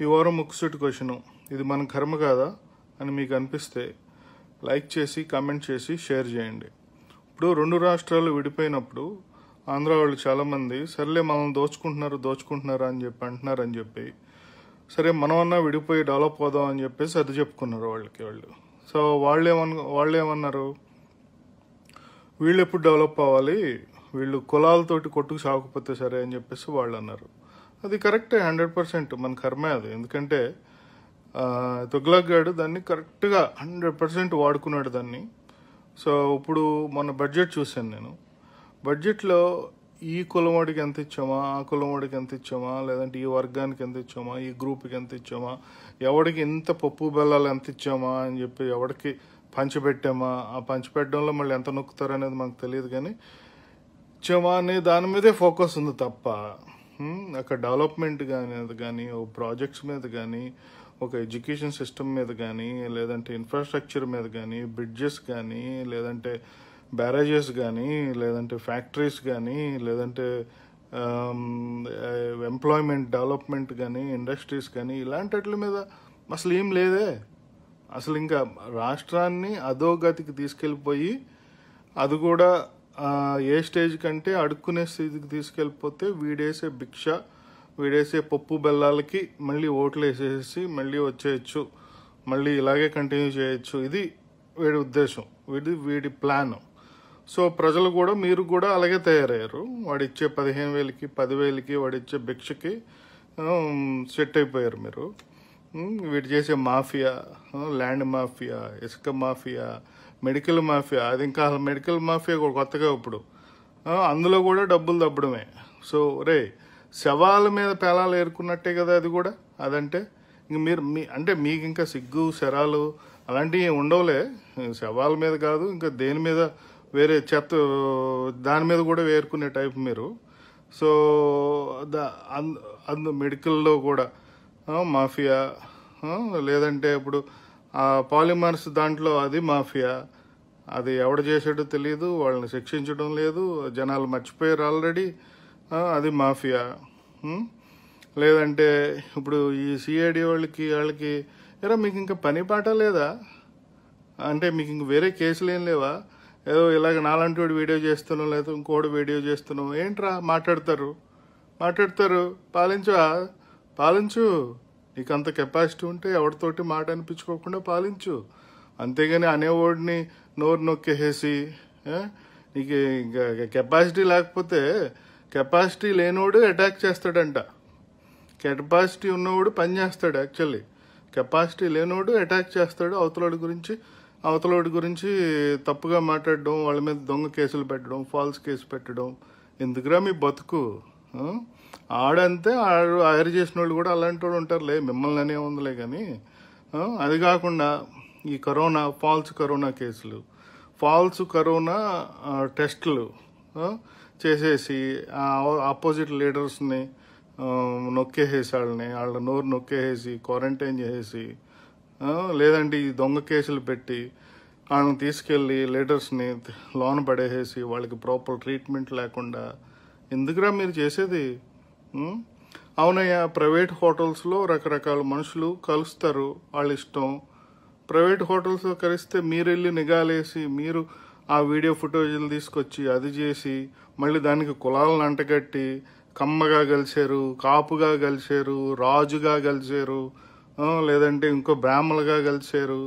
ఈ వారం ముక్కుసెట్ క్వశ్చను ఇది మన కర్మ కాదా అని మీకు అనిపిస్తే లైక్ చేసి కామెంట్ చేసి షేర్ చేయండి ఇప్పుడు రెండు రాష్ట్రాలు విడిపోయినప్పుడు ఆంధ్ర వాళ్ళు చాలామంది సర్లే మనల్ని దోచుకుంటున్నారు దోచుకుంటున్నారు అని చెప్పి అంటున్నారు అని చెప్పి సరే మనమన్నా విడిపోయి డెవలప్ అవుదాం అని చెప్పేసి అది చెప్పుకున్నారు వాళ్ళకి వాళ్ళు సో వాళ్ళు ఏమను వాళ్ళు ఏమన్నారు వీళ్ళు ఎప్పుడు డెవలప్ అవ్వాలి వీళ్ళు కులాలతోటి కొట్టుకు సాగకపోతే సరే అని చెప్పేసి వాళ్ళు అన్నారు అది కరెక్టే హండ్రెడ్ పర్సెంట్ మన కర్మే అది ఎందుకంటే తుగ్లక్ గాడు దాన్ని కరెక్ట్గా హండ్రెడ్ పర్సెంట్ వాడుకున్నాడు దాన్ని సో ఇప్పుడు మన బడ్జెట్ చూశాను నేను బడ్జెట్లో ఈ కులవాడికి ఎంత ఇచ్చామా ఆ కులవాడికి ఎంత ఇచ్చామా లేదంటే ఈ వర్గానికి ఎంత ఇచ్చామా ఈ గ్రూప్కి ఎంత ఇచ్చామా ఎవడికి ఎంత పప్పు బెల్లాలు ఎంత ఇచ్చామా అని చెప్పి ఎవడికి పంచిపెట్టామా ఆ పంచిపెట్టడంలో మళ్ళీ ఎంత నొక్కుతారనేది మనకు తెలియదు కానీ ఇచ్చామా అనే దాని మీదే ఫోకస్ ఉంది తప్ప అక్కడ డెవలప్మెంట్ కానీ అది కానీ ఓ ప్రాజెక్ట్స్ మీద కానీ ఒక ఎడ్యుకేషన్ సిస్టమ్ మీద కానీ లేదంటే ఇన్ఫ్రాస్ట్రక్చర్ మీద కానీ బ్రిడ్జెస్ కానీ లేదంటే బ్యారేజెస్ కానీ లేదంటే ఫ్యాక్టరీస్ కానీ లేదంటే ఎంప్లాయ్మెంట్ డెవలప్మెంట్ కానీ ఇండస్ట్రీస్ కానీ ఇలాంటి మీద అసలు ఏం లేదే అసలు ఇంకా రాష్ట్రాన్ని అధోగతికి తీసుకెళ్ళిపోయి అది కూడా ఏ స్టేజ్ కంటే అడుక్కునే స్థితికి తీసుకెళ్ళిపోతే వీడేసే భిక్ష వీడేసే పప్పు బెల్లాలకి మళ్ళీ ఓట్లు వేసేసి మళ్ళీ వచ్చేయచ్చు మళ్ళీ ఇలాగే కంటిన్యూ చేయొచ్చు ఇది వీడి ఉద్దేశం వీడి వీడి ప్లాన్ సో ప్రజలు కూడా మీరు కూడా అలాగే తయారయ్యారు వాడిచ్చే పదిహేను వేలకి పదివేలకి వాడిచ్చే భిక్షకి సెట్ అయిపోయారు మీరు వీడు చేసే మాఫియా ల్యాండ్ మాఫియా ఇసుక మాఫియా మెడికల్ మాఫియా అది ఇంకా మెడికల్ మాఫియా కొత్తగా ఇప్పుడు అందులో కూడా డబ్బులు దబ్బడమే సో రే శవాల మీద పేలాలు ఏరుకున్నట్టే కదా అది కూడా అదంటే ఇంక మీరు మీ అంటే మీకు ఇంకా సిగ్గు శరాలు అలాంటివి ఉండవులే శవాల మీద కాదు ఇంకా దేని మీద వేరే చెత్త దాని మీద కూడా వేరుకునే టైప్ మీరు సో అందు మెడికల్లో కూడా మాఫియా లేదంటే ఇప్పుడు ఆ పాలిమర్స్ దాంట్లో అది మాఫియా అది ఎవడ చేసాడో తెలియదు వాళ్ళని శిక్షించడం లేదు జనాలు మర్చిపోయారు ఆల్రెడీ అది మాఫియా లేదంటే ఇప్పుడు ఈ సిఐడి వాళ్ళకి వాళ్ళకి ఎరా మీకు ఇంకా పని పాట లేదా అంటే మీకు ఇంక వేరే కేసులు ఏం లేవా ఏదో ఇలాగ నాలాంటి వాడు వీడియో చేస్తున్నాం లేదా ఇంకోటి వీడియో చేస్తున్నాం ఏంట్రా మాట్లాడతారు మాట్లాడతారు పాలించు పాలించు నీకు అంత కెపాసిటీ ఉంటే ఎవరితోటి మాట అనిపించుకోకుండా పాలించు అంతేగాని అనేవాడిని నోరు నొక్కేసేసి నీకు ఇంకా కెపాసిటీ లేకపోతే కెపాసిటీ లేనివాడు అటాక్ చేస్తాడంట కెపాసిటీ ఉన్నవాడు పని చేస్తాడు యాక్చువల్లీ కెపాసిటీ లేనివాడు అటాక్ చేస్తాడు అవతలోడి గురించి అవతలోడి గురించి తప్పుగా మాట్లాడడం వాళ్ళ మీద దొంగ కేసులు పెట్టడం ఫాల్స్ కేసు పెట్టడం ఎందుకురా మీ బతుకు ఆడంతే ఆడు హైర్ చేసిన వాళ్ళు కూడా అలాంటి వాళ్ళు ఉంటారులే మిమ్మల్ని అనే ఉందిలే కానీ అది కాకుండా ఈ కరోనా ఫాల్స్ కరోనా కేసులు ఫాల్స్ కరోనా టెస్టులు చేసేసి ఆపోజిట్ లీడర్స్ని నొక్కేసేసి వాళ్ళని వాళ్ళ నోరు నొక్కేసేసి క్వారంటైన్ చేసేసి లేదంటే ఈ దొంగ కేసులు పెట్టి వాళ్ళని తీసుకెళ్ళి లీడర్స్ని లోన పడేసేసి వాళ్ళకి ప్రాపర్ ట్రీట్మెంట్ లేకుండా ఎందుకురా మీరు చేసేది అవునయ్య ప్రైవేట్ హోటల్స్లో రకరకాల మనుషులు కలుస్తారు వాళ్ళ ఇష్టం ప్రైవేట్ హోటల్స్లో కలిస్తే మీరు వెళ్ళి నిఘాలేసి మీరు ఆ వీడియో ఫుటేజీలు తీసుకొచ్చి అది చేసి మళ్ళీ దానికి కులాలను అంటగట్టి కమ్మగా కలిశారు కాపుగా కలిశారు రాజుగా కలిశారు లేదంటే ఇంకో బ్రాహ్మలుగా కలిశారు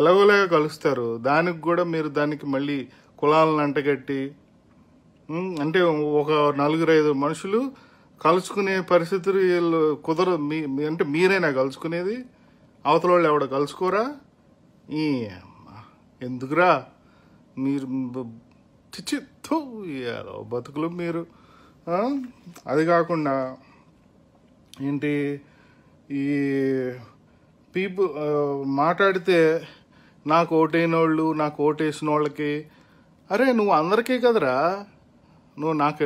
ఎలాగోలాగా కలుస్తారు దానికి కూడా మీరు దానికి మళ్ళీ కులాలను అంటగట్టి అంటే ఒక నలుగురు ఐదు మనుషులు కలుసుకునే పరిస్థితులు వీళ్ళు కుదరదు మీ అంటే మీరైనా కలుసుకునేది అవతల వాళ్ళు ఎవడ కలుసుకోరా ఈ ఎందుకురా మీరు చిచ్చిత్తు బతుకులు మీరు అది కాకుండా ఏంటి ఈ పీపుల్ మాట్లాడితే నాకు ఓటైన వాళ్ళు నాకు ఓటేసిన వాళ్ళకి అరే నువ్వు అందరికీ కదరా నువ్వు నాకు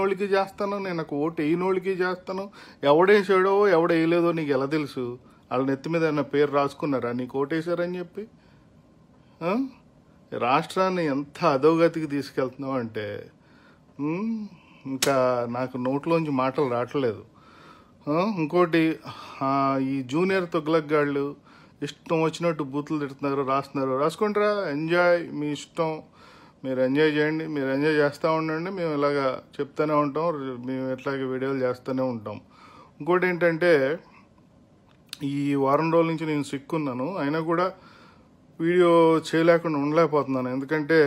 వాళ్ళకి చేస్తాను నేను నాకు ఓటు వాళ్ళకి చేస్తాను ఎవడేసాడో ఎవడేయలేదో నీకు ఎలా తెలుసు వాళ్ళ నెత్తి మీద ఏమైనా పేరు రాసుకున్నారా నీకు ఓటేశారని చెప్పి రాష్ట్రాన్ని ఎంత అధోగతికి తీసుకెళ్తున్నావు అంటే ఇంకా నాకు నోట్లోంచి మాటలు రావట్లేదు ఇంకోటి ఈ జూనియర్ గాళ్ళు ఇష్టం వచ్చినట్టు బూతులు తిడుతున్నారు రాస్తున్నారు రాసుకుంటారా ఎంజాయ్ మీ ఇష్టం మీరు ఎంజాయ్ చేయండి మీరు ఎంజాయ్ చేస్తూ ఉండండి మేము ఇలాగ చెప్తూనే ఉంటాం మేము ఇట్లాగే వీడియోలు చేస్తూనే ఉంటాం ఇంకోటి ఏంటంటే ఈ వారం రోజుల నుంచి నేను సిక్కున్నాను అయినా కూడా వీడియో చేయలేకుండా ఉండలేకపోతున్నాను ఎందుకంటే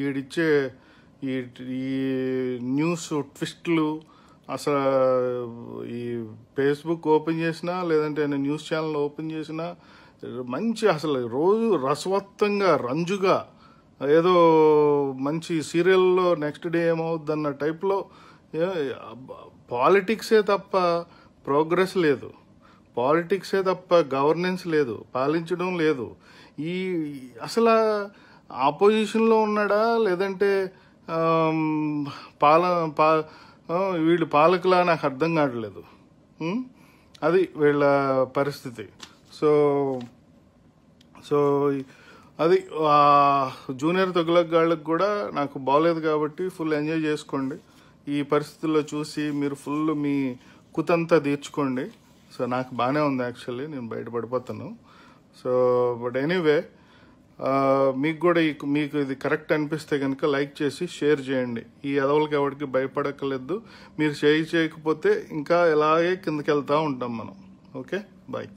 ఈడిచ్చే ఈ ఈ న్యూస్ ట్విస్ట్లు అసలు ఈ ఫేస్బుక్ ఓపెన్ చేసినా లేదంటే న్యూస్ ఛానల్ ఓపెన్ చేసినా మంచి అసలు రోజు రసవత్తంగా రంజుగా ఏదో మంచి సీరియల్లో నెక్స్ట్ డే ఏమవుద్ది అన్న టైప్లో పాలిటిక్సే తప్ప ప్రోగ్రెస్ లేదు పాలిటిక్సే తప్ప గవర్నెన్స్ లేదు పాలించడం లేదు ఈ అసలు ఆపోజిషన్లో ఉన్నాడా లేదంటే పాల పా వీళ్ళు పాలకులా నాకు అర్థం కావట్లేదు అది వీళ్ళ పరిస్థితి సో సో అది జూనియర్ తొగలగాళ్ళకి కూడా నాకు బాగలేదు కాబట్టి ఫుల్ ఎంజాయ్ చేసుకోండి ఈ పరిస్థితుల్లో చూసి మీరు ఫుల్ మీ కుతంతా తీర్చుకోండి సో నాకు బాగానే ఉంది యాక్చువల్లీ నేను బయటపడిపోతాను సో బట్ ఎనీవే మీకు కూడా మీకు ఇది కరెక్ట్ అనిపిస్తే కనుక లైక్ చేసి షేర్ చేయండి ఈ ఎదవలకి ఎవరికి భయపడక్కలేదు మీరు షేర్ చేయకపోతే ఇంకా ఇలాగే కిందకి వెళ్తూ ఉంటాం మనం ఓకే బాయ్